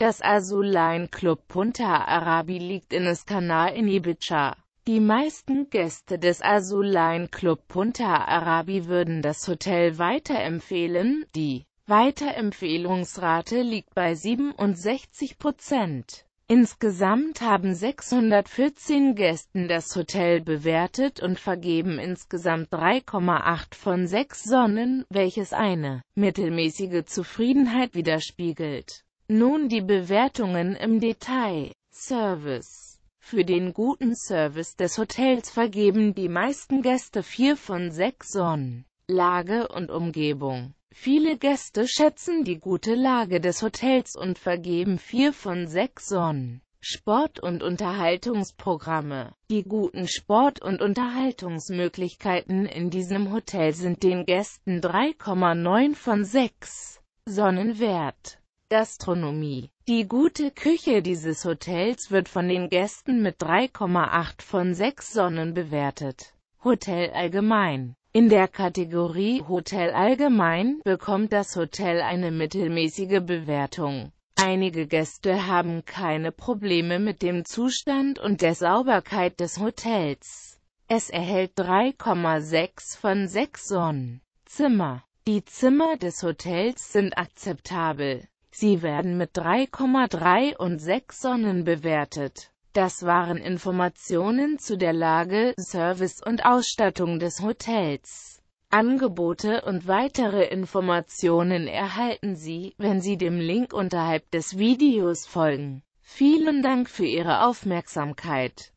Das Azulain Club Punta Arabi liegt in Escanal in Ibiza. Die meisten Gäste des Azulain Club Punta Arabi würden das Hotel weiterempfehlen, die Weiterempfehlungsrate liegt bei 67 Prozent. Insgesamt haben 614 Gästen das Hotel bewertet und vergeben insgesamt 3,8 von 6 Sonnen, welches eine mittelmäßige Zufriedenheit widerspiegelt. Nun die Bewertungen im Detail. Service. Für den guten Service des Hotels vergeben die meisten Gäste 4 von 6 Sonnen. Lage und Umgebung. Viele Gäste schätzen die gute Lage des Hotels und vergeben 4 von 6 Sonnen. Sport- und Unterhaltungsprogramme. Die guten Sport- und Unterhaltungsmöglichkeiten in diesem Hotel sind den Gästen 3,9 von 6 Sonnen wert. Gastronomie Die gute Küche dieses Hotels wird von den Gästen mit 3,8 von 6 Sonnen bewertet. Hotel allgemein In der Kategorie Hotel allgemein bekommt das Hotel eine mittelmäßige Bewertung. Einige Gäste haben keine Probleme mit dem Zustand und der Sauberkeit des Hotels. Es erhält 3,6 von 6 Sonnen. Zimmer Die Zimmer des Hotels sind akzeptabel. Sie werden mit 3,3 und 6 Sonnen bewertet. Das waren Informationen zu der Lage, Service und Ausstattung des Hotels. Angebote und weitere Informationen erhalten Sie, wenn Sie dem Link unterhalb des Videos folgen. Vielen Dank für Ihre Aufmerksamkeit.